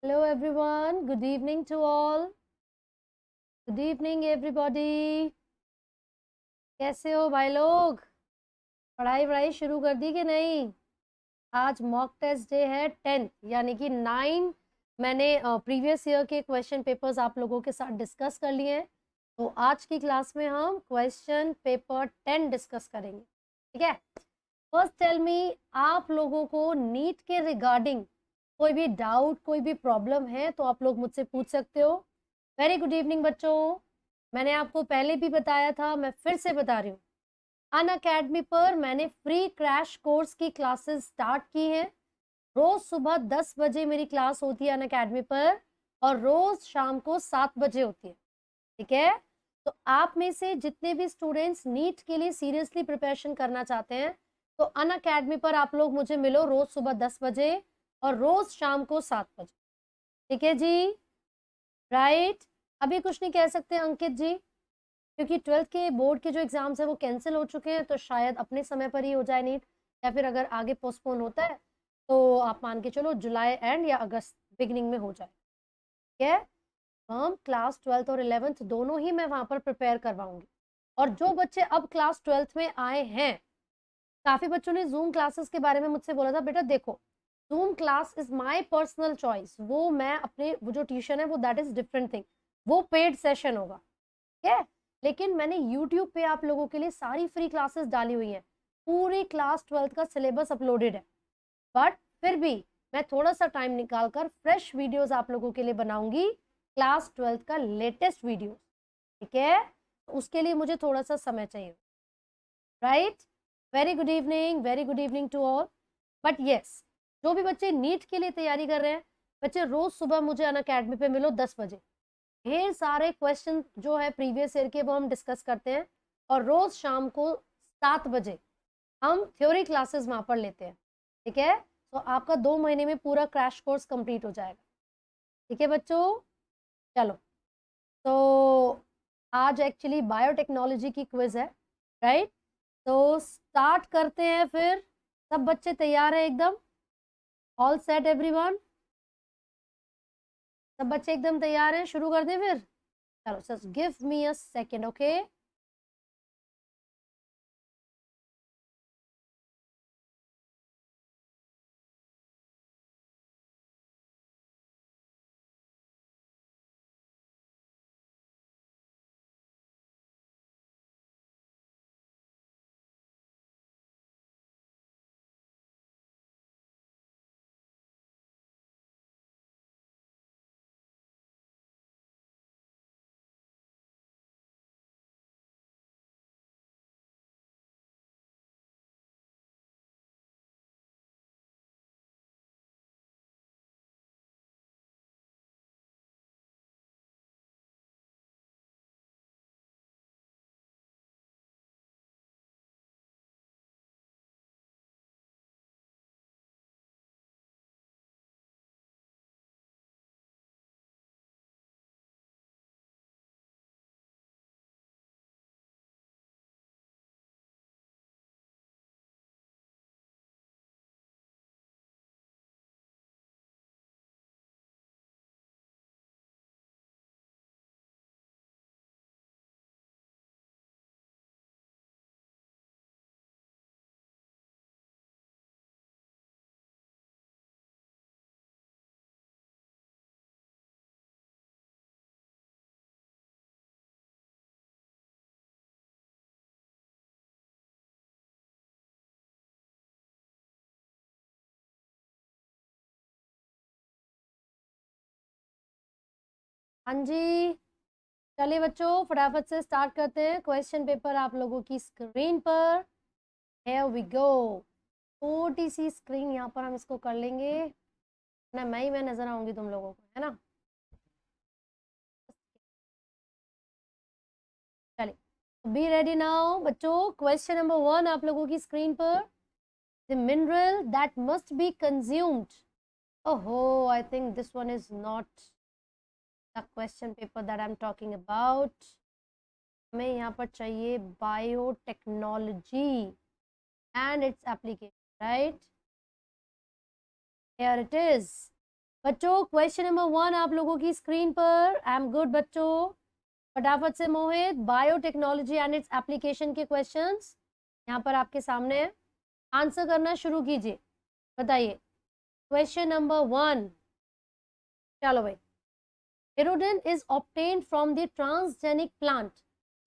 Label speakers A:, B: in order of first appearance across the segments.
A: Hello everyone. Good evening to
B: all. Good evening everybody. कैसे हो भाई लोग पढ़ाई वढ़ाई शुरू कर दी कि नहीं आज मॉक टेस्ट डे है टेंथ यानी कि नाइन मैंने प्रीवियस ईयर के क्वेश्चन पेपर्स आप लोगों के साथ डिस्कस कर लिए हैं तो आज की क्लास में हम क्वेश्चन पेपर टेन डिस्कस करेंगे ठीक है फर्स्ट टेल मी आप लोगों को नीट के रिगार्डिंग कोई भी डाउट कोई भी प्रॉब्लम है तो आप लोग मुझसे पूछ सकते हो वेरी गुड इवनिंग बच्चों मैंने आपको पहले भी बताया था मैं फिर से बता रही हूँ अन अकेडमी पर मैंने फ्री क्रैश कोर्स की क्लासेस स्टार्ट की हैं रोज़ सुबह दस बजे मेरी क्लास होती है अन अकेडमी पर और रोज़ शाम को सात बजे होती है ठीक है तो आप में से जितने भी स्टूडेंट्स नीट के लिए सीरियसली प्रिपरेशन करना चाहते हैं तो अन अकेडमी पर आप लोग मुझे मिलो रोज़ सुबह दस बजे और रोज शाम को सात बजे ठीक है जी राइट अभी कुछ नहीं कह सकते अंकित जी क्योंकि ट्वेल्थ के बोर्ड के जो एग्जाम्स हैं वो कैंसिल हो चुके हैं तो शायद अपने समय पर ही हो जाए नीट या फिर अगर आगे पोस्टपोन होता है तो आप मान के चलो जुलाई एंड या अगस्त बिगनिंग में हो जाए ठीक है हम क्लास ट्वेल्थ और इलेवेंथ दोनों ही मैं वहाँ पर प्रिपेयर करवाऊंगी और जो बच्चे अब क्लास ट्वेल्थ में आए हैं काफ़ी बच्चों ने जूम क्लासेस के बारे में मुझसे बोला था बेटा देखो Zoom class is my personal choice वो मैं अपने वो जो ट्यूशन है वो दैट इज डिफरेंट थिंग वो पेड सेशन होगा ठीक है लेकिन मैंने यूट्यूब पे आप लोगों के लिए सारी फ्री क्लासेस डाली हुई हैं पूरी क्लास ट्वेल्थ का सिलेबस अपलोडेड है बट फिर भी मैं थोड़ा सा टाइम निकाल कर फ्रेश वीडियोज आप लोगों के लिए बनाऊंगी क्लास ट्वेल्थ का लेटेस्ट वीडियो ठीक है उसके लिए मुझे थोड़ा सा समय चाहिए right very good evening very good evening to all but yes जो भी बच्चे नीट के लिए तैयारी कर रहे हैं बच्चे रोज सुबह मुझे अन अकेडमी पे मिलो दस बजे ढेर सारे क्वेश्चन जो है प्रीवियस ईयर के वो हम डिस्कस करते हैं और रोज शाम को सात बजे हम थ्योरी क्लासेस वहाँ पर लेते हैं ठीक है तो आपका दो महीने में पूरा क्रैश कोर्स कंप्लीट हो जाएगा ठीक है बच्चों चलो तो आज एक्चुअली बायोटेक्नोलॉजी की क्विज है राइट तो स्टार्ट करते हैं फिर सब बच्चे तैयार हैं एकदम ऑल सेट एवरीवन सब बच्चे एकदम तैयार हैं
A: शुरू कर दें फिर चलो sir give me a second okay हाँ
B: जी चलिए बच्चों फटाफट से स्टार्ट करते हैं क्वेश्चन पेपर आप लोगों की स्क्रीन पर है वी गो छोटी सी स्क्रीन यहाँ पर हम इसको कर लेंगे ना मैं ही मैं नजर आऊंगी तुम लोगों को है ना
A: चलिए बी रेडी नाउ बच्चों
B: क्वेश्चन नंबर वन आप लोगों की स्क्रीन पर the mineral that must be consumed ओहो I think this one is not question paper that I am talking about हमें यहाँ पर चाहिए biotechnology and its application right here it is बच्चों क्वेश्चन नंबर वन आप लोगों की स्क्रीन पर आई एम गुड बच्चों फटाफट से Mohit biotechnology and its application के क्वेश्चन यहाँ पर आपके सामने आंसर करना शुरू कीजिए बताइए क्वेश्चन नंबर वन चलो भाई hirudin is obtained from the transgenic plant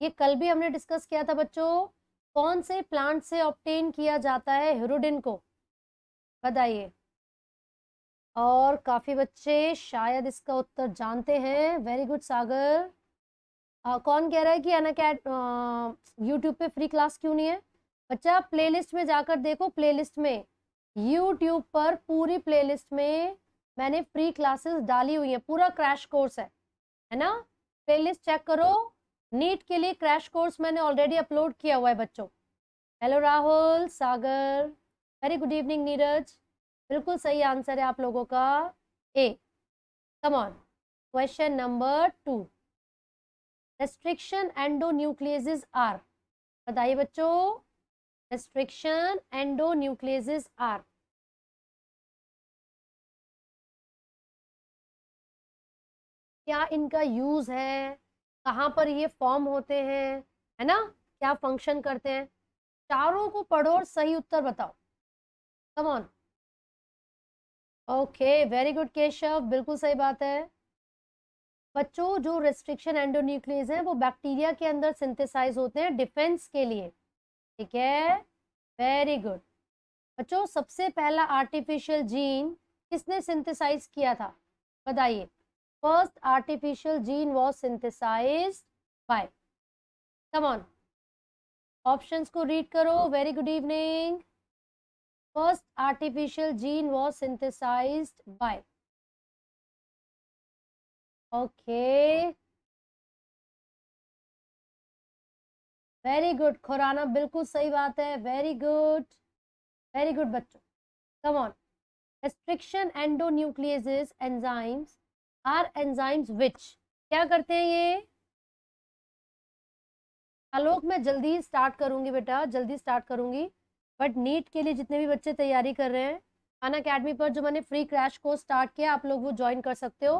B: ये कल भी हमने डिस्कस किया था बच्चों कौन से प्लांट से ऑप्टेन किया जाता है हेरोडिन को बताइए और काफ़ी बच्चे शायद इसका उत्तर जानते हैं वेरी गुड सागर आ, कौन कह रहा है कि अना यूट्यूब पे फ्री क्लास क्यों नहीं है बच्चा प्लेलिस्ट में जाकर देखो प्लेलिस्ट में यूट्यूब पर पूरी प्लेलिस्ट में मैंने फ्री क्लासेस डाली हुई है पूरा क्रैश कोर्स है है ना प्लेलिस्ट चेक करो नीट के लिए क्रैश कोर्स मैंने ऑलरेडी अपलोड किया हुआ है बच्चों hello Rahul Sagar very good evening Neeraj बिल्कुल सही आंसर है आप लोगों का ए come on question number two restriction endonucleases are बताइए बच्चों रेस्ट्रिक्शन एंडोन्यूक्लियजेस आर क्या इनका यूज है कहाँ पर ये फॉर्म होते हैं है ना क्या फंक्शन करते हैं चारों को पढ़ो और सही उत्तर बताओ come on okay very good Keshav बिल्कुल सही बात है बच्चों जो रेस्ट्रिक्शन एंडोन्यूक्लियस हैं वो बैक्टीरिया के अंदर सिंथेसाइज होते हैं डिफेंस के लिए ठीक है वेरी गुड बच्चों सबसे पहला आर्टिफिशियल जीन किसने सिंथेसाइज किया था बताइए first artificial gene was synthesized by come on options ko read karo very good evening first artificial gene was synthesized by okay
A: very good Khurana
B: बिल्कुल सही बात है वेरी गुड वेरी गुड बच्चों come on restriction endonucleases enzymes are enzymes which क्या करते हैं ये आलोक मैं जल्दी स्टार्ट करूंगी बेटा जल्दी स्टार्ट करूंगी बट नीट के लिए जितने भी बच्चे तैयारी कर रहे हैं अन अकेडमी पर जो मैंने फ्री क्रैश कोर्स स्टार्ट किया आप लोग वो ज्वाइन कर सकते हो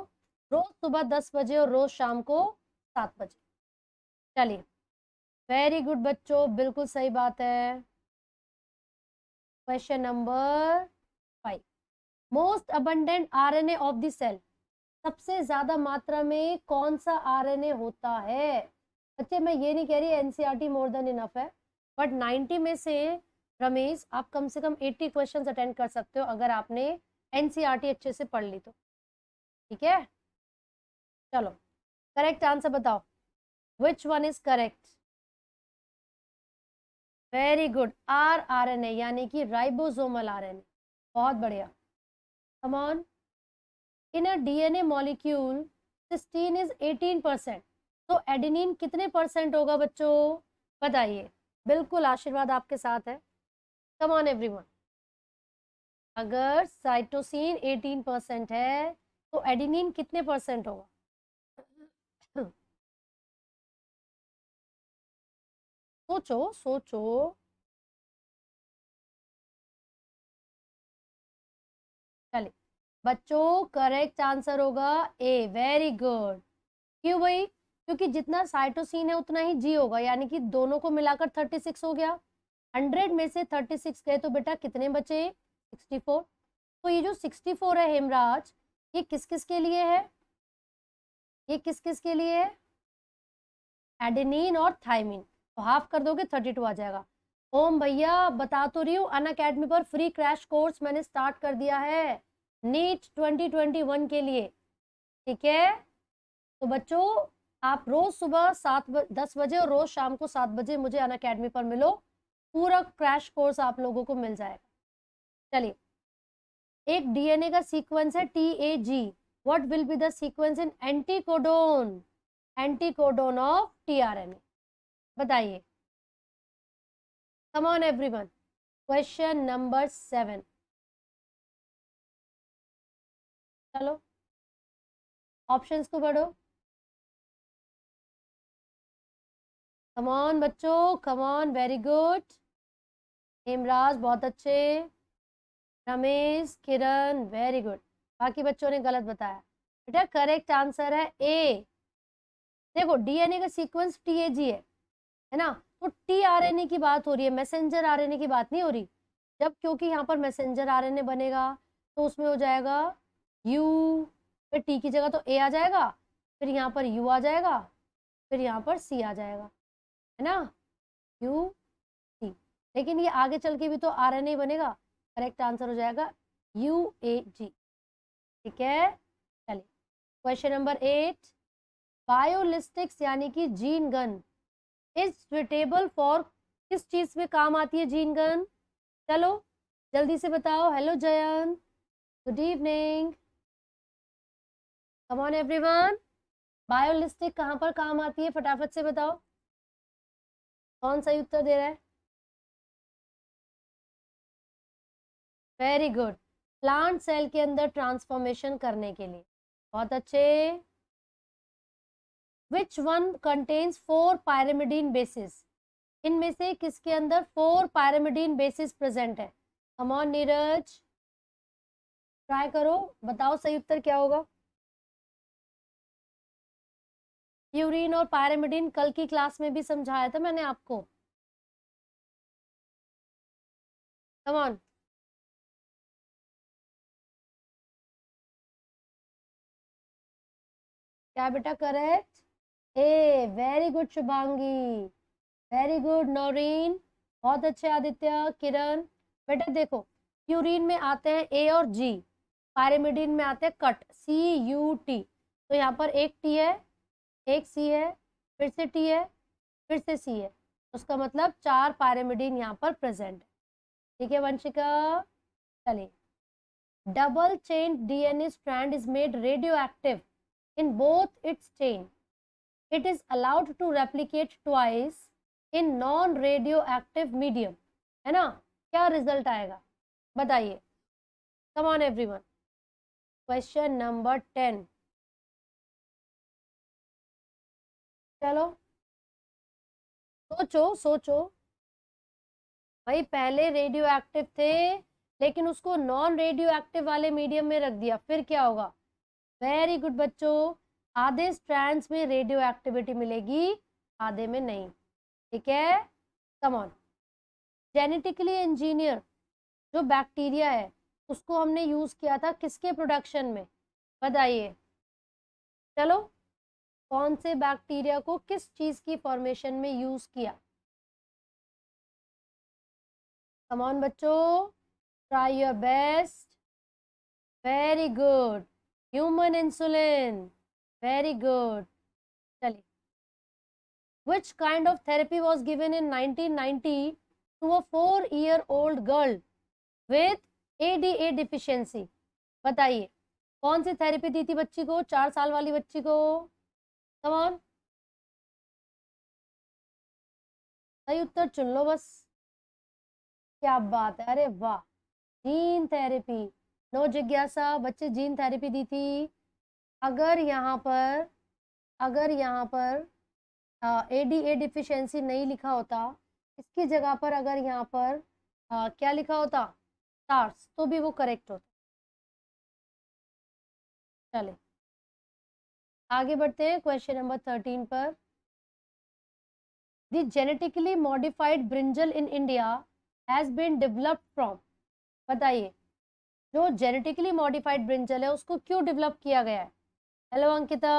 B: रोज सुबह दस बजे और रोज शाम को सात बजे चलिए वेरी गुड बच्चों बिल्कुल सही बात है question number five most abundant a of the cell सबसे ज्यादा मात्रा में कौन सा आरएनए होता है बच्चे मैं ये नहीं कह रही एनसीईआरटी मोर देन इनफ है बट 90 में से रमेश आप कम से कम 80 क्वेश्चंस अटेंड कर सकते हो अगर आपने एनसीईआरटी e अच्छे से पढ़ ली तो ठीक है चलो करेक्ट आंसर बताओ which one is correct very good R R N A यानी कि राइबोजोमल आर एन ए बहुत बढ़िया come on in a DNA molecule cysteine is 18 percent तो एडिनिन कितने परसेंट होगा बच्चों बताइए बिल्कुल आशीर्वाद आपके साथ है कम ऑन एवरीवन अगर साइटोसिन 18 परसेंट है तो एडिनिन कितने परसेंट होगा
A: सोचो सोचो
B: चलिए बच्चों करेक्ट आंसर होगा ए वेरी गुड क्यों भाई क्योंकि जितना साइटोसिन है उतना ही जी होगा यानी कि दोनों को मिलाकर थर्टी सिक्स हो गया हंड्रेड में से थर्टी सिक्स गए तो बेटा कितने बचे सिक्सटी फोर तो ये जो सिक्सटी फोर है हेमराज ये किस किस के लिए है ये किस किस के लिए है एडेनिन और थाइमिन तो हाफ कर दोगे थर्टी टू आ जाएगा ओम भैया बता तो रही हूँ अन अकेडमी पर फ्री क्रैश कोर्स मैंने स्टार्ट कर दिया है नीट 2021 के लिए ठीक है तो बच्चों आप रोज सुबह सात दस बजे और रोज शाम को सात बजे मुझे अन अकेडमी पर मिलो पूरा क्रैश कोर्स आप लोगों को मिल जाएगा चलिए एक डीएनए का सीक्वेंस है T A G what will be the sequence in anticodon anticodon of T R N A बताइए
A: come on one question number seven चलो ऑप्शंस को तो पढ़ो कमॉन बच्चों कमॉन वेरी
B: गुड हेमराज बहुत अच्छे रमेश किरण वेरी गुड बाकी बच्चों ने गलत बताया बेटा करेक्ट आंसर है ए देखो डीएनए का सीक्वेंस टीएजी है है ना तो टी ए की बात हो रही है मैसेंजर आरएनए की बात नहीं हो रही जब क्योंकि यहाँ पर मैसेंजर आरएनए बनेगा तो उसमें हो जाएगा यू फिर टी की जगह तो ए आ जाएगा फिर यहाँ पर यू आ जाएगा फिर यहाँ पर सी आ जाएगा है ना यू सी लेकिन ये आगे चल के भी तो आर एन ए बनेगा करेक्ट आंसर हो जाएगा यू ए जी ठीक है चलिए क्वेश्चन नंबर एट बायोलिस्टिक्स यानी कि gene gun is suitable for किस चीज़ में काम आती है जीन गन चलो जल्दी से बताओ hello Jayant good evening come on everyone
A: biolistic कहाँ पर काम आती है फटाफट से बताओ कौन सही उत्तर दे रहा है वेरी गुड प्लांट
B: सेल के अंदर ट्रांसफॉर्मेशन करने के लिए बहुत अच्छे which one contains four pyrimidine bases इनमें से किसके अंदर फोर पायरामिडीन बेसिस प्रेजेंट है कमॉन नीरज
A: ट्राई करो बताओ सही उत्तर क्या होगा यूरिन और पैरामिडिन कल की क्लास में भी समझाया था मैंने आपको कम क्या बेटा correct
B: A very good Shubhangi very good Naureen बहुत अच्छे आदित्य किरण बेटा देखो यूरिन में आते हैं ए और जी पैरामिडिन में आते हैं कट सी यू टी तो यहाँ पर एक टी है एक सी है फिर से टी है फिर से सी है उसका मतलब चार पायरेमिडीन यहाँ पर प्रेजेंट है ठीक है वंशिका चलिए double chain DNA strand is made radio active in both its chain it is allowed to replicate twice in non radio active medium है ना क्या रिजल्ट आएगा बताइए come on
A: everyone question number ten चलो सोचो सोचो
B: भाई पहले रेडियो एक्टिव थे लेकिन उसको नॉन रेडियो एक्टिव वाले मीडियम में रख दिया फिर क्या होगा वेरी गुड बच्चों आधे स्ट्रैंड्स में रेडियो एक्टिविटी मिलेगी आधे में नहीं ठीक है कम ऑन जेनेटिकली इंजीनियर जो बैक्टीरिया है उसको हमने यूज़ किया था किसके प्रोडक्शन में बताइए चलो कौन से बैक्टीरिया को किस चीज की फॉर्मेशन में यूज किया कमॉन बच्चों try your best very good human insulin very good चलिए which kind of therapy was given in 1990 four year old girl with A D A deficiency बताइए कौन सी थेरेपी दी थी बच्ची को चार साल वाली बच्ची को
A: कम ऑन सही उत्तर चुन लो बस
B: क्या बात है अरे वाह जीन थेरेपी नो जिज्ञासा बच्चे जीन थेरेपी दी थी अगर यहाँ पर अगर यहाँ पर ए डी ए डिफिशेंसी नहीं लिखा होता इसकी जगह पर अगर यहाँ पर आ, क्या लिखा होता टार्स तो भी वो करेक्ट होता
A: चले आगे बढ़ते हैं क्वेश्चन
B: नंबर थर्टीन पर the genetically modified brinjal in India has been developed from बताइए जो जेनेटिकली मॉडिफाइड ब्रिंजल है उसको क्यों डेवलप किया गया है हेलो अंकिता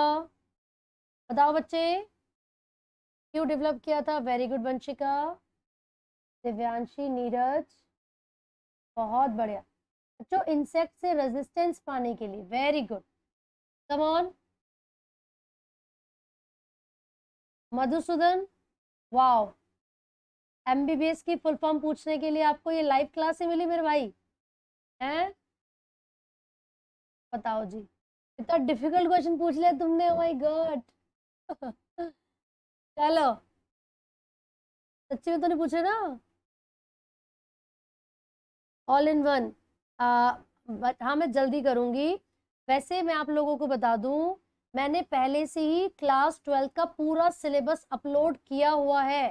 B: बताओ बच्चे क्यों डेवलप किया था वेरी गुड वंशिका दिव्यांशी नीरज बहुत बढ़िया बच्चों इंसेक्ट से
A: रेजिस्टेंस पाने के लिए very good come on Madhusudan wow MBBS
B: की फुल फॉर्म पूछने के लिए आपको ये लाइव क्लास ही मिली मेरे भाई हैं बताओ जी इतना डिफिकल्ट क्वेश्चन पूछ लिया तुमने वाई oh गॉड
A: चलो सच्ची में तो नहीं पूछे ना
B: ऑल इन वन हाँ मैं जल्दी करूँगी वैसे मैं आप लोगों को बता दूँ मैंने पहले से ही क्लास ट्वेल्व का पूरा सिलेबस अपलोड किया हुआ है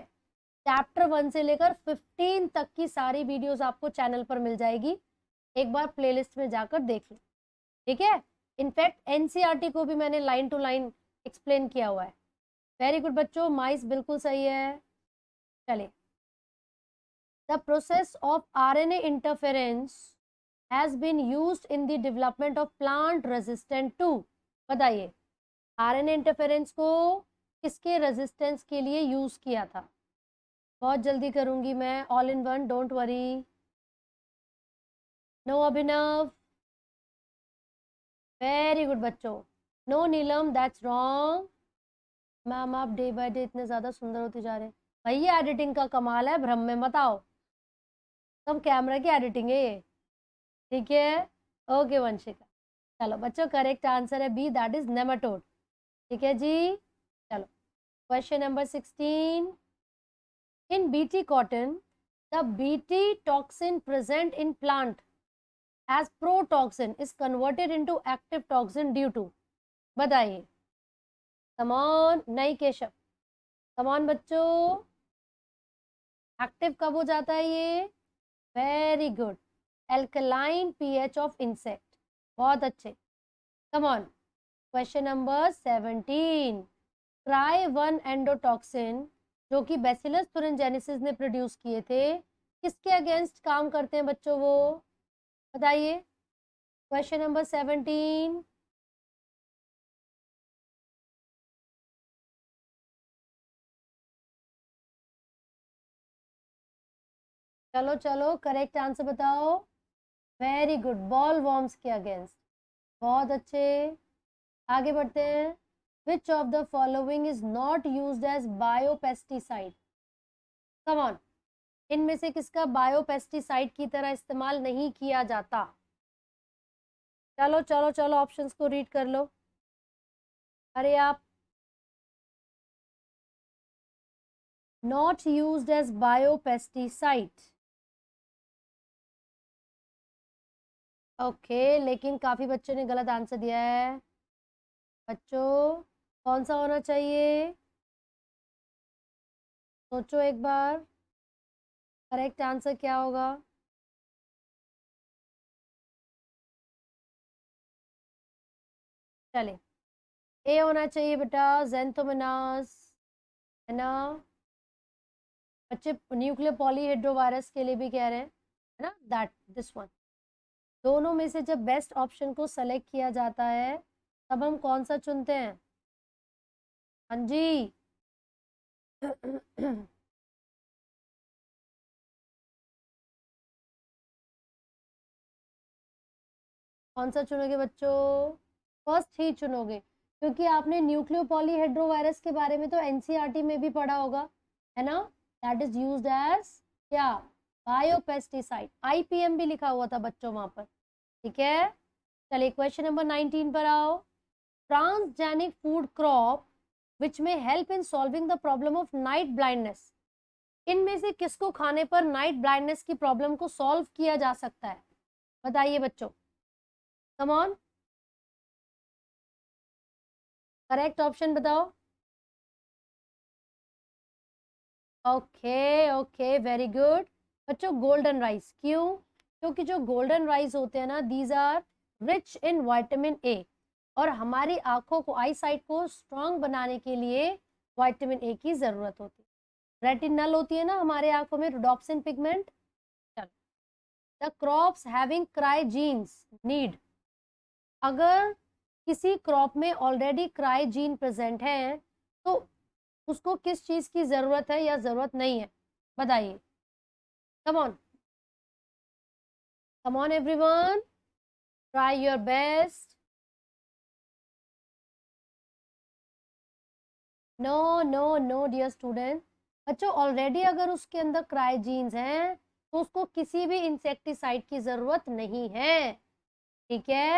B: चैप्टर वन से लेकर फिफ्टीन तक की सारी वीडियोस आपको चैनल पर मिल जाएगी एक बार प्लेलिस्ट में जाकर देख लो ठीक है इनफैक्ट एनसीईआरटी e को भी मैंने लाइन टू लाइन एक्सप्लेन किया हुआ है वेरी गुड बच्चों माइस बिल्कुल सही है चले the process of RNA interference has been use in the development of plant resistant to बताइए आरएनए इंटरफेरेंस को किसके रेजिस्टेंस के लिए यूज़ किया था बहुत जल्दी करूँगी मैं all in one don't worry no Abhinav very good बच्चों no Neelam that's wrong ma'am आप डे बाय डे इतने ज़्यादा सुंदर होते जा रहे हैं भाई ये एडिटिंग का कमाल है भ्रम में बताओ सब कैमरा की एडिटिंग है ये ठीक है ओके वंशिका चलो बच्चों करेक्ट आंसर है बी दैट इज नेमाटोड ठीक है जी चलो question number sixteen in BT cotton the BT toxin present in plant as protoxin is converted into active toxin due to बताइए समान नहीं केशव समान बच्चों एक्टिव कब हो जाता है ये very good alkaline pH of insect बहुत अच्छे come on question number seventeen try one endotoxin जो कि बेसिलस थुरनजेनेसिस ने प्रोड्यूस किए थे किसके अगेंस्ट काम करते हैं बच्चों वो बताइए
A: क्वेश्चन नंबर सेवनटीन
B: चलो चलो करेक्ट आंसर बताओ वेरी गुड बॉल वॉर्म्स के अगेंस्ट बहुत अच्छे आगे बढ़ते हैं which of the following is not use as biopesticide come on से किसका बायोपेस्टिसाइड की तरह इस्तेमाल नहीं किया जाता चलो चलो चलो ऑप्शंस को रीड कर लो अरे आप
A: not use as biopesticide okay लेकिन काफ़ी बच्चों ने गलत आंसर दिया है बच्चों कौन सा होना चाहिए सोचो एक बार करेक्ट आंसर क्या होगा चले ए होना चाहिए बेटा
B: जेंथोमिनास है ना बच्चे न्यूक्लियर पॉलीहेड्रोवायरस के लिए भी कह रहे हैं है ना दैट दिस वन दोनों में से जब बेस्ट ऑप्शन को सेलेक्ट किया जाता है तब हम कौन सा चुनते हैं
A: हाँ जी
B: कौन सा चुनोगे बच्चों फर्स्ट ही चुनोगे क्योंकि आपने न्यूक्लियो पॉलीहेड्रोवायरस के बारे में तो एनसीईआरटी में भी पढ़ा होगा है ना दैट इज यूज एज क्या बायोपेस्टिसाइड आईपीएम भी लिखा हुआ था बच्चों वहां पर ठीक है चलिए क्वेश्चन नंबर नाइनटीन पर आओ transgenic food crop which may help in solving the problem of night blindness इनमें से किसको खाने पर नाइट ब्लाइंडनेस की प्रॉब्लम को सॉल्व किया जा सकता है बताइए बच्चों
A: कमॉन करेक्ट ऑप्शन बताओ
B: ओके ओके वेरी गुड बच्चों गोल्डन राइस क्यों क्योंकि जो गोल्डन राइस होते हैं ना these are rich in vitamin A और हमारी आँखों को आई साइट को स्ट्रांग बनाने के लिए वाइटामिन ए की ज़रूरत होती है रेटिनल होती है ना हमारे आँखों में रोडॉप्सिन पिगमेंट चलो द क्रॉप्स हैविंग क्राइजीन्स नीड अगर किसी क्रॉप में ऑलरेडी क्राइजीन प्रेजेंट है तो उसको किस चीज़ की ज़रूरत है या ज़रूरत नहीं है बताइए
A: come on come on one try your best
B: no no no dear student बच्चों ऑलरेडी अगर उसके अंदर क्राइजीन्स हैं तो उसको किसी भी इंसेक्टिसाइड की ज़रूरत नहीं है ठीक है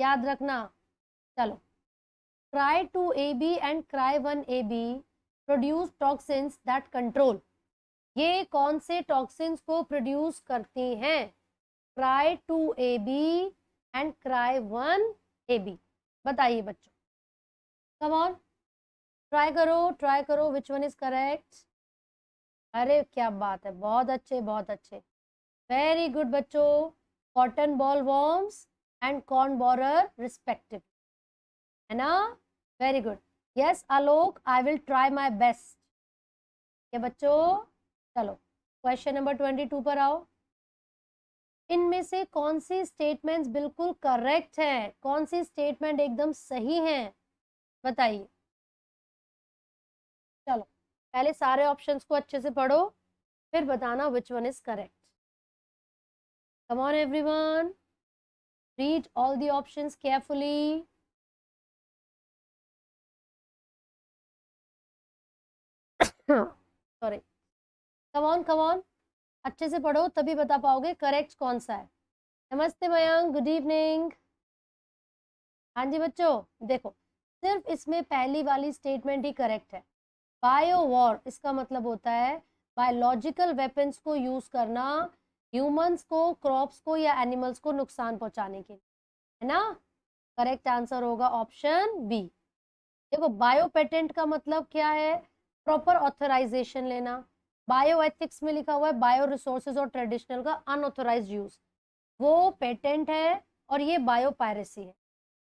B: याद रखना चलो cry two A B and cry one A B produce toxins that control ये कौन से टॉक्सिन्स को प्रोड्यूस करती हैं cry two A B and cry one A B बताइए बच्चों कम ऑन ट्राई करो ट्राई करो विच वन इज़ करेक्ट अरे क्या बात है बहुत अच्छे बहुत अच्छे वेरी गुड बच्चों cotton ball worms and corn borer respective है ना very good yes Alok I will try my best ये बच्चों चलो क्वेश्चन नंबर ट्वेंटी टू पर आओ इनमें से कौन सी स्टेटमेंट्स बिल्कुल करेक्ट हैं कौन सी स्टेटमेंट एकदम सही हैं बताइए चलो पहले सारे ऑप्शंस को अच्छे से पढ़ो फिर बताना
A: which one is correct come on everyone read all the options carefully
B: sorry come on come on अच्छे से पढ़ो तभी बता पाओगे करेक्ट कौन सा है नमस्ते मयंक गुड इवनिंग हाँ जी बच्चों देखो सिर्फ इसमें पहली वाली स्टेटमेंट ही करेक्ट है बायो वॉर इसका मतलब होता है बायोलॉजिकल वेपन्स को यूज़ करना ह्यूमंस को क्रॉप्स को या एनिमल्स को नुकसान पहुंचाने के लिए है ना करेक्ट आंसर होगा ऑप्शन बी देखो बायो पेटेंट का मतलब क्या है प्रॉपर ऑथराइजेशन लेना बायो एथिक्स में लिखा हुआ है बायो रिसोर्स और ट्रेडिशनल का अनऑथोराइज यूज वो पेटेंट है और ये बायो पायरेसी है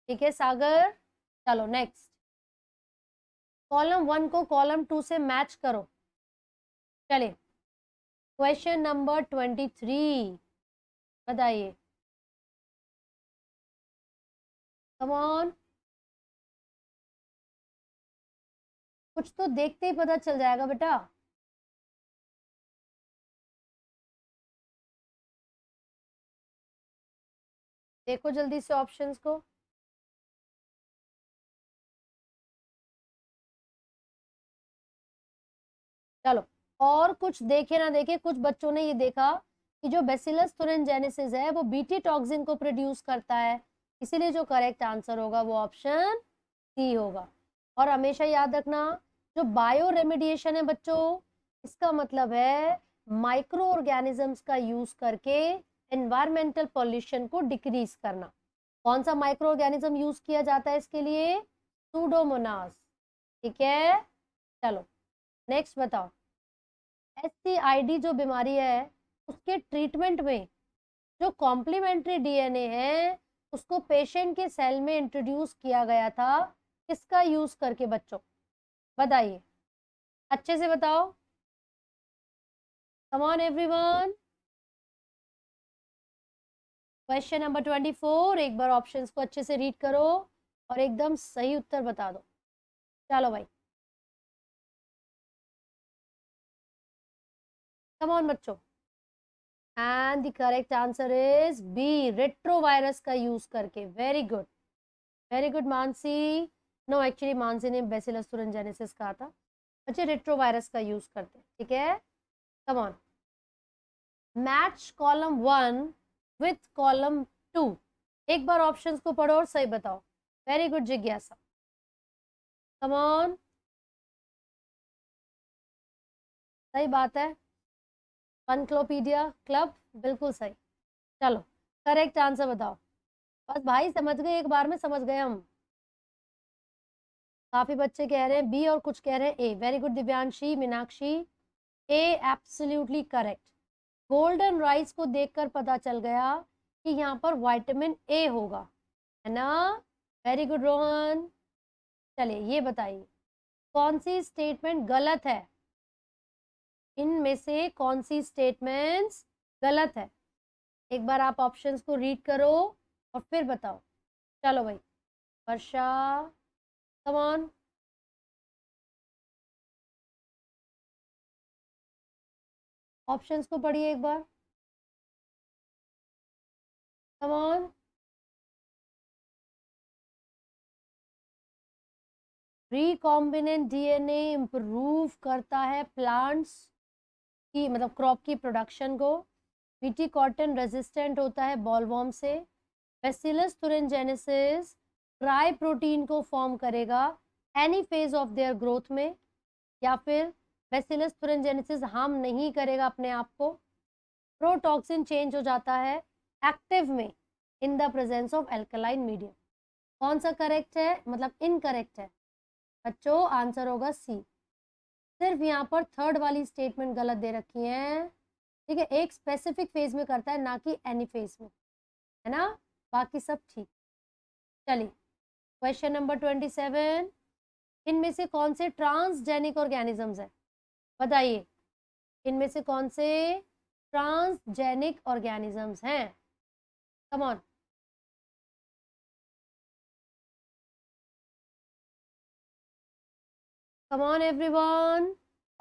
B: ठीक है सागर चलो नेक्स्ट
A: कॉलम वन को कॉलम टू से मैच करो चले क्वेश्चन नंबर ट्वेंटी थ्री बताइए कमॉन कुछ तो देखते ही पता चल जाएगा बेटा देखो जल्दी से ऑप्शंस को
B: चलो और कुछ देखे ना देखे कुछ बच्चों ने ये देखा कि जो बेसिलस थोरेंजेनेसिस है वो बीटी टॉक्सिन को प्रोड्यूस करता है इसीलिए जो करेक्ट आंसर होगा वो ऑप्शन सी होगा और हमेशा याद रखना जो बायो रेमेडिएशन है बच्चों इसका मतलब है माइक्रो ऑर्गेनिजम्स का यूज करके एनवायरमेंटल पॉल्यूशन को डिक्रीज करना कौन सा माइक्रो ऑर्गेनिज्म यूज किया जाता है इसके लिए सूडोमोनास ठीक है चलो नेक्स्ट बताओ एस जो बीमारी है उसके ट्रीटमेंट में जो कॉम्प्लीमेंट्री डीएनए है उसको पेशेंट के सेल में इंट्रोड्यूस किया गया था किसका यूज करके बच्चों बताइए अच्छे से बताओ come on everyone question number twenty four एक बार ऑप्शंस को अच्छे से रीड करो और एकदम सही उत्तर बता दो चलो भाई come on बच्चों and the correct answer is B retrovirus का यूज करके very good very good Mansi no actually Mansi ने बेसिलस तुरंजेनेसिस कहा था बच्चे रेट्रोवायरस का यूज करते हैं ठीक है come on match column one with column two एक बार ऑप्शंस को पढ़ो और सही बताओ वेरी गुड जिज्ञासा कम ऑन सही बात है पंक्लोपीडिया क्लब बिल्कुल सही चलो करेक्ट आंसर बताओ बस भाई समझ गए एक बार में समझ गए हम काफी बच्चे कह रहे हैं बी और कुछ कह रहे हैं A very good Divyanshi Meenakshi A absolutely correct golden rice को देखकर पता चल गया कि यहाँ पर वाइटामिन ए होगा है ना वेरी गुड रोहन चलिए ये बताइए कौन सी स्टेटमेंट गलत है इनमें से कौन सी स्टेटमेंट्स गलत है एक बार आप ऑप्शंस को रीड करो और फिर बताओ चलो भाई वर्षा कमान
A: ऑप्शंस को पढ़िए एक बार कमान रिकॉम्बिनेंट
B: डीएनए इंप्रूव करता है प्लांट्स की मतलब क्रॉप की प्रोडक्शन को बीटी कॉटन रेजिस्टेंट होता है बॉलवॉम से बेसिलस तुरनजेनेसिस ड्राई प्रोटीन को फॉर्म करेगा any phase of their growth में या फिर बेसिलस तुरनजेनेसिस हार्म नहीं करेगा अपने आप को प्रोटॉक्सिन चेंज हो जाता है एक्टिव में in the presence of alkaline medium कौन सा करेक्ट है मतलब इनकरेक्ट है बच्चों आंसर होगा सी सिर्फ यहाँ पर थर्ड वाली स्टेटमेंट गलत दे रखी है ठीक है एक स्पेसिफिक फेज में करता है ना कि एनी फेज में है ना बाकी सब ठीक चलिए क्वेश्चन नंबर ट्वेंटी सेवन इनमें से कौन से ट्रांसजेनिक ऑर्गेनिजम्स है बताइए इनमें से कौन से ट्रांसजेनिक ऑर्गेनिजम्स हैं come on
A: come on one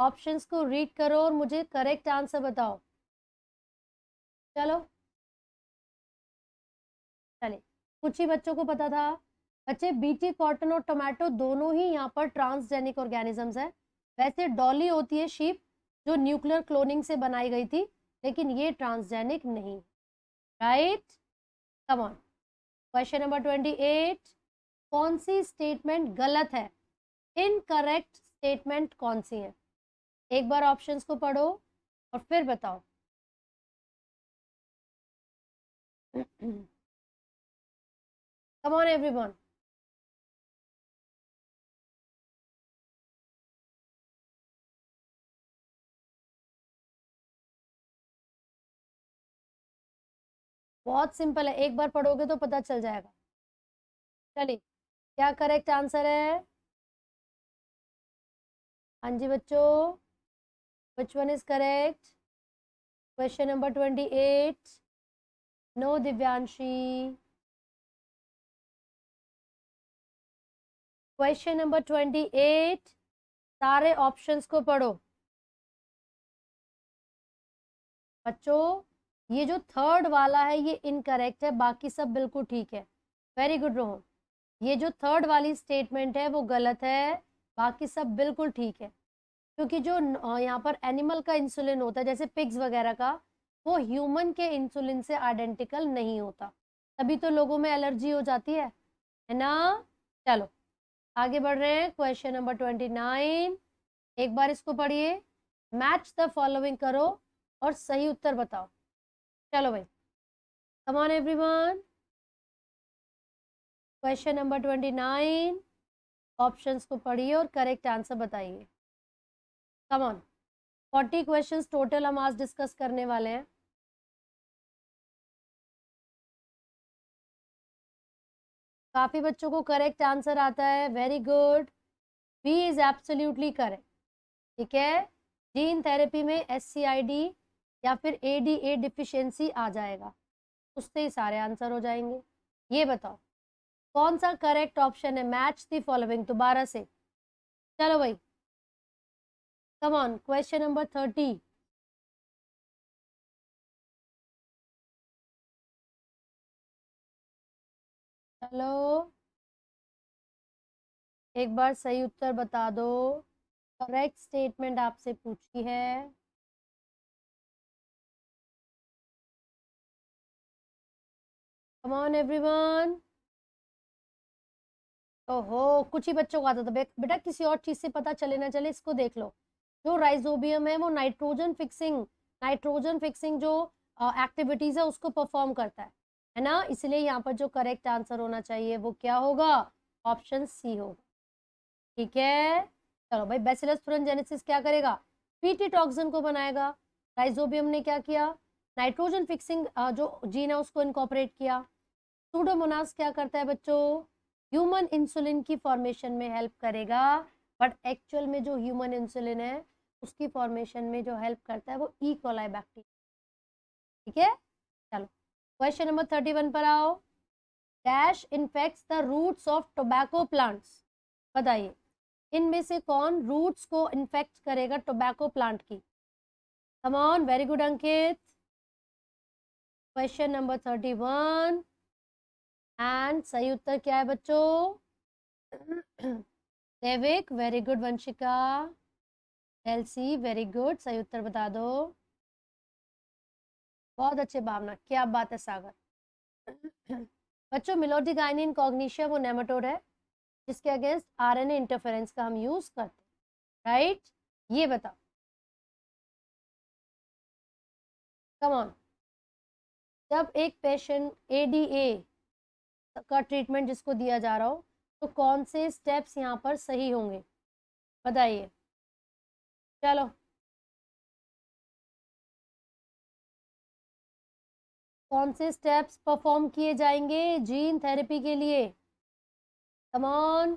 A: option को रीड करो और मुझे करेक्ट आंसर बताओ चलो चलिए
B: कुछ ही बच्चों को पता था बच्चे बीटी कॉटन और टोमेटो दोनों ही यहाँ पर ट्रांसजेनिक ऑर्गेनिजम्स है वैसे डॉली होती है शीप जो न्यूक्लियर क्लोनिंग से बनाई गई थी लेकिन ये ट्रांसजेनिक नहीं right come on question number twenty eight कौन सी स्टेटमेंट गलत है इनकरेक्ट स्टेटमेंट कौन सी है एक बार ऑप्शंस को पढ़ो और फिर बताओ
A: कम ऑन एवरीवन बहुत सिंपल है एक बार पढ़ोगे तो पता चल जाएगा चलिए क्या करेक्ट आंसर है हाँ जी बच्चों which one is correct question number twenty eight no Divyanshi question number twenty eight सारे ऑप्शंस को पढ़ो
B: बच्चों ये जो थर्ड वाला है ये इनकरेक्ट है बाकी सब बिल्कुल ठीक है वेरी गुड रोहन ये जो थर्ड वाली स्टेटमेंट है वो गलत है बाकी सब बिल्कुल ठीक है क्योंकि जो यहाँ पर एनिमल का इंसुलिन होता है जैसे पिग्स वगैरह का वो ह्यूमन के इंसुलिन से आइडेंटिकल नहीं होता तभी तो लोगों में एलर्जी हो जाती है है ना चलो आगे बढ़ रहे हैं क्वेश्चन नंबर ट्वेंटी नाइन एक बार इसको पढ़िए मैच द फॉलोइंग करो और सही उत्तर बताओ चलो भाई come on everyone question number twenty nine options को पढ़िए और करेक्ट आंसर बताइए come on forty questions total हम आज डिस्कस
A: करने वाले हैं
B: काफ़ी बच्चों को करेक्ट आंसर आता है very good B is absolutely correct ठीक है जीन थेरेपी में एस या फिर ए डी ए डिफिशेंसी आ जाएगा उससे ही सारे आंसर हो जाएंगे ये बताओ कौन सा करेक्ट ऑप्शन है मैच दी फॉलोइंग दोबारा से
A: चलो भाई come on question number thirty hello एक बार सही उत्तर बता दो करेक्ट स्टेटमेंट आपसे पूछी है कम ऑन एवरीवन
B: ओहो कुछ ही बच्चों को आता था बेटा किसी और चीज़ से पता चले ना चले इसको देख लो जो राइजोबियम है वो नाइट्रोजन फिक्सिंग नाइट्रोजन फिक्सिंग जो एक्टिविटीज़ है उसको परफॉर्म करता है है ना इसलिए यहाँ पर जो करेक्ट आंसर होना चाहिए वो क्या होगा ऑप्शन सी होगा ठीक है चलो भाई बेसिलस थुरन क्या करेगा पीटी टॉक्सन को बनाएगा राइजोबियम ने क्या किया नाइट्रोजन फिक्सिंग जो जीन है उसको इनकॉपरेट किया सूडोमोनास क्या करता है बच्चों ह्यूमन इंसुलिन की फॉर्मेशन में हेल्प करेगा बट एक्चुअल में जो ह्यूमन इंसुलिन है उसकी फॉर्मेशन में जो हेल्प करता है वो ई कोलाई बैक्टीरिया ठीक है चलो क्वेश्चन नंबर थर्टी वन पर आओ dash infects the roots of tobacco plants बताइए इनमें से कौन रूट्स को इन्फेक्ट करेगा टोबैको प्लांट की come on very good Ankit question number thirty one and सही उत्तर क्या है बच्चों देविक वेरी गुड वंशिका एलसी वेरी गुड सही उत्तर बता दो बहुत अच्छे भावना क्या बात है सागर बच्चों मिलोडिगाइनिन कॉग्निशिया वो नेमाटोड है जिसके अगेंस्ट आरएनए इंटरफेरेंस का हम यूज करते हैं राइट ये बताओ कम ऑन जब एक पेशेंट एडीए का ट्रीटमेंट जिसको दिया जा रहा हो तो कौन से स्टेप्स यहाँ पर सही होंगे
A: बताइए चलो कौन से स्टेप्स परफॉर्म किए जाएंगे जीन थेरेपी के लिए कमॉन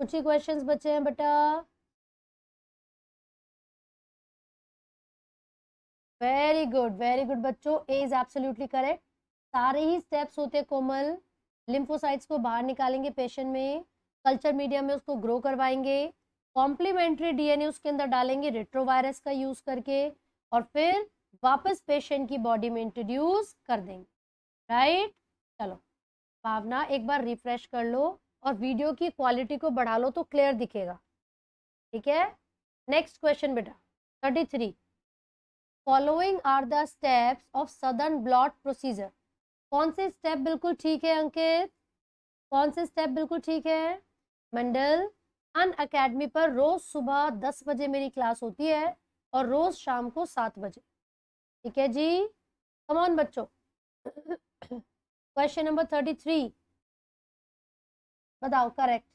A: कुछ ही क्वेश्चंस बचे हैं बेटा
B: वेरी गुड वेरी गुड बच्चों ए इज एब्सोल्युटली करेक्ट सारे ही स्टेप्स होते हैं कोमल लिम्फोसाइट्स को बाहर निकालेंगे पेशेंट में कल्चर मीडियम में उसको ग्रो करवाएंगे कॉम्प्लीमेंट्री डीएनए उसके अंदर डालेंगे रेट्रोवायरस का यूज करके और फिर वापस पेशेंट की बॉडी में इंट्रोड्यूस कर देंगे राइट चलो भावना एक बार रिफ्रेश कर लो और वीडियो की क्वालिटी को बढ़ा लो तो क्लियर दिखेगा ठीक है नेक्स्ट क्वेश्चन बेटा thirty three following are the steps of southern blot procedure कौन से स्टेप बिल्कुल ठीक है अंकित कौन से स्टेप बिल्कुल ठीक है मंडल अन अकेडमी पर रोज सुबह दस बजे मेरी क्लास होती है और रोज शाम को सात बजे ठीक है जी कमॉन बच्चों क्वेश्चन
A: नंबर थर्टी थ्री बताओ करेक्ट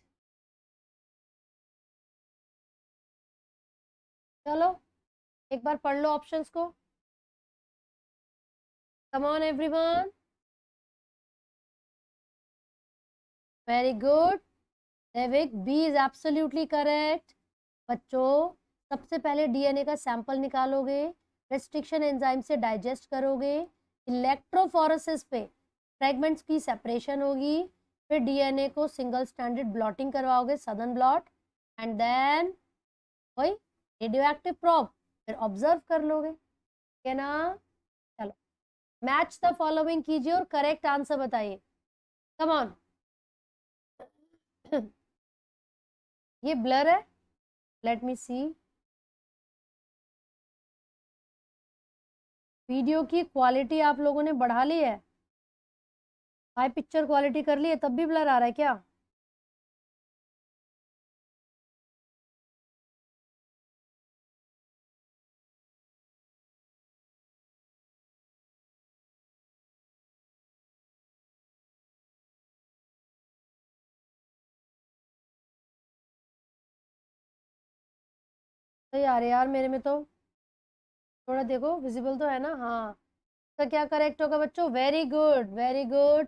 A: चलो एक बार पढ़ लो ऑप्शंस को come on everyone
B: very good Devik B is absolutely correct बच्चों सबसे पहले डीएनए का सैंपल निकालोगे रेस्ट्रिक्शन एंजाइम से डाइजेस्ट करोगे इलेक्ट्रोफोरसिस पे फ्रेगमेंट्स की सेपरेशन होगी फिर डीएनए को सिंगल स्टैंडर्ड ब्लॉटिंग करवाओगे सदन ब्लॉट एंड देन वही रेडियो एक्टिव प्रॉप फिर ऑब्जर्व कर लोगे क्या ना चलो मैच द फॉलोइंग कीजिए और करेक्ट आंसर
A: बताइए कम ऑन ये ब्लर है लेट मी सी वीडियो की क्वालिटी आप लोगों ने बढ़ा ली है हाई पिक्चर क्वालिटी कर ली है तब भी ब्लर आ रहा है क्या नहीं आ रहे यार मेरे में तो थोड़ा
B: देखो विजिबल तो है ना हाँ इसका तो क्या करेक्ट होगा तो बच्चों very good very good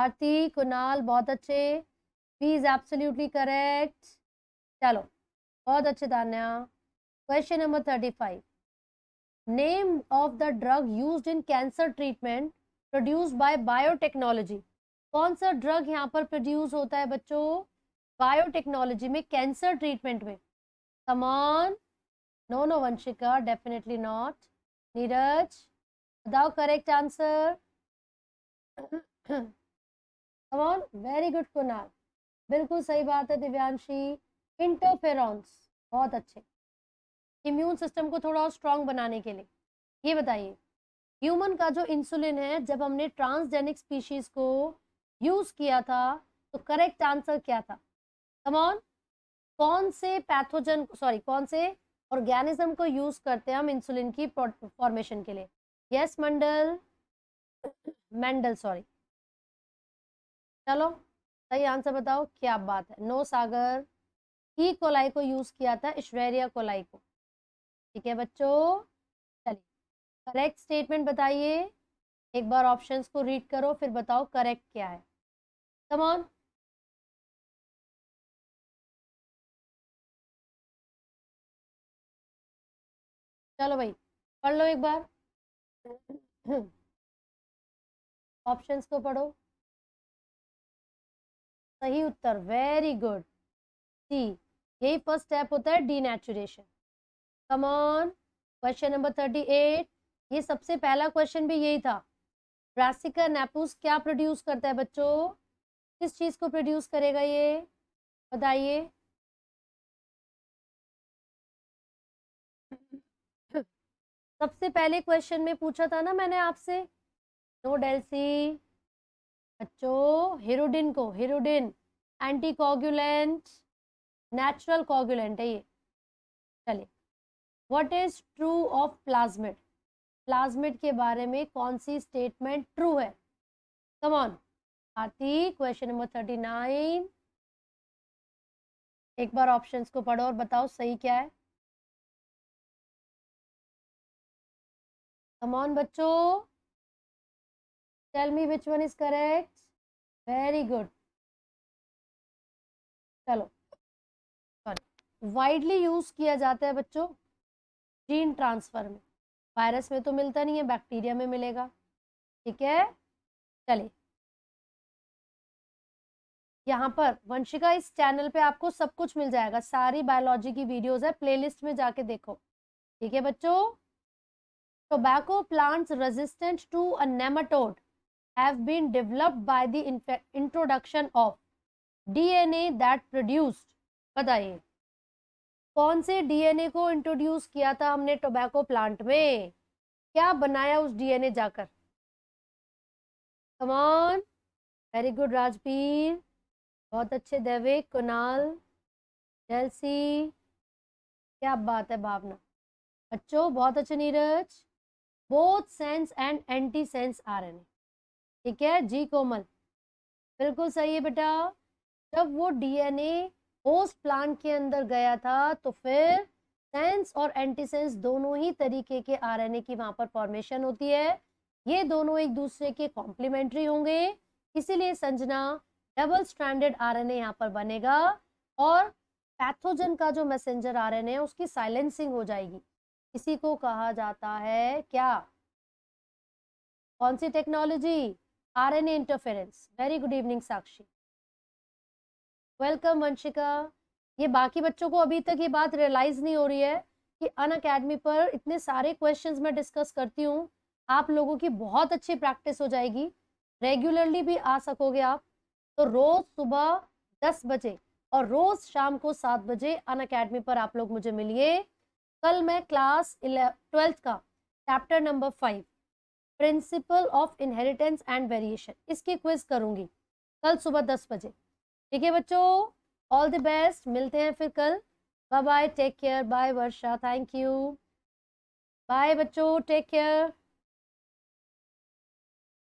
B: Aarti Kunal बहुत अच्छे बी इज एब्सोल्युटली करेक्ट चलो बहुत अच्छे Danya question number thirty five name of the drug use in cancer treatment produce by biotechnology कौन सा ड्रग यहाँ पर प्रोड्यूस होता है बच्चों बायोटेक्नोलॉजी में कैंसर ट्रीटमेंट में come on No, no, Vanshika, definitely not. Neeraj, thou correct answer. Come on, very good, Kunal. बिल्कुल सही बात है दिव्यांशी इंटरफेरॉन्स बहुत अच्छे इम्यून सिस्टम को थोड़ा और स्ट्रांग बनाने के लिए ये बताइए ह्यूमन का जो इंसुलिन है जब हमने ट्रांसजेनिक स्पीशीज को यूज़ किया था तो करेक्ट आंसर क्या था कमॉन कौन से पैथोजन सॉरी कौन से ऑर्गेनिज्म को यूज़ करते हैं हम इंसुलिन की फॉर्मेशन के लिए यस मंडल मेंडल सॉरी चलो सही आंसर बताओ क्या बात है नो सागर ई कोलाई को यूज़ किया था ईश्वरिया कोलाई को ठीक है बच्चों चलिए करेक्ट स्टेटमेंट बताइए एक बार ऑप्शंस को रीड करो फिर बताओ करेक्ट
A: क्या है कमॉन चलो भाई पढ़ लो एक बार ऑप्शंस को तो पढ़ो सही उत्तर वेरी गुड सी
B: यही फर्स्ट स्टेप होता है denaturation come on question number thirty eight ये सबसे पहला क्वेश्चन भी यही था ब्रासिका नेपूस क्या प्रोड्यूस करता है बच्चों किस चीज़ को प्रोड्यूस करेगा ये बताइए सबसे पहले क्वेश्चन में पूछा था ना मैंने आपसे नो डेल्सी बच्चो हीरोडिन को hirudin anticoagulant natural coagulant है ये चलिए what is true of plasmid plasmid के बारे में कौन सी स्टेटमेंट ट्रू है come on Aarti question number thirty nine एक बार
A: ऑप्शंस को पढ़ो और बताओ सही क्या है कमॉन बच्चो tell me which one is correct very good चलो
B: वाइडली यूज़ किया जाता है बच्चों जीन ट्रांसफ़र में वायरस में तो मिलता नहीं है बैक्टीरिया में मिलेगा ठीक है चलिए यहाँ पर वंशिका इस चैनल पे आपको सब कुछ मिल जाएगा सारी बायोलॉजी की वीडियोस है प्लेलिस्ट में जाके देखो ठीक है बच्चों tobacco plants resistant to a nematode have been developed by the introduction of that produced बताइए कौन से डीएनए को इंट्रोड्यूस किया था हमने टोबैको प्लांट में क्या बनाया उस डीएनए जाकर कमान वेरी गुड राजपीर बहुत अच्छे दैविक कुनाल जेलसी क्या बात है भावना बच्चों बहुत अच्छे Neeraj both sense and antisense RNA ठीक है जी कोमल बिल्कुल सही है बेटा जब वो डीएनए होस्ट प्लांट के अंदर गया था तो फिर सेंस और एंटीसेंस दोनों ही तरीके के आरएनए की वहां पर फॉर्मेशन होती है ये दोनों एक दूसरे के कॉम्प्लीमेंट्री होंगे इसीलिए संजना डबल एन आरएनए यहाँ पर बनेगा और पैथोजन का जो मैसेंजर आरएनए है उसकी साइलेंसिंग हो जाएगी इसी को कहा जाता है क्या कौन सी technology RNA interference very good evening Sakshi welcome Vanshika ये बाकी बच्चों को अभी तक ये बात रियलाइज नहीं हो रही है कि अन अकेडमी पर इतने सारे क्वेश्चंस मैं डिस्कस करती हूँ आप लोगों की बहुत अच्छी प्रैक्टिस हो जाएगी रेगुलरली भी आ सकोगे आप तो रोज सुबह दस बजे और रोज शाम को सात बजे अन अकेडमी पर आप लोग मुझे मिलिए कल मैं क्लास ट्वेल्थ का chapter number five principle of inheritance and variation इसकी क्विज करूंगी कल सुबह दस बजे ठीक है बच्चों ऑल द बेस्ट मिलते हैं फिर कल bye bye take care bye Varsha thank you bye बच्चों
A: टेक केयर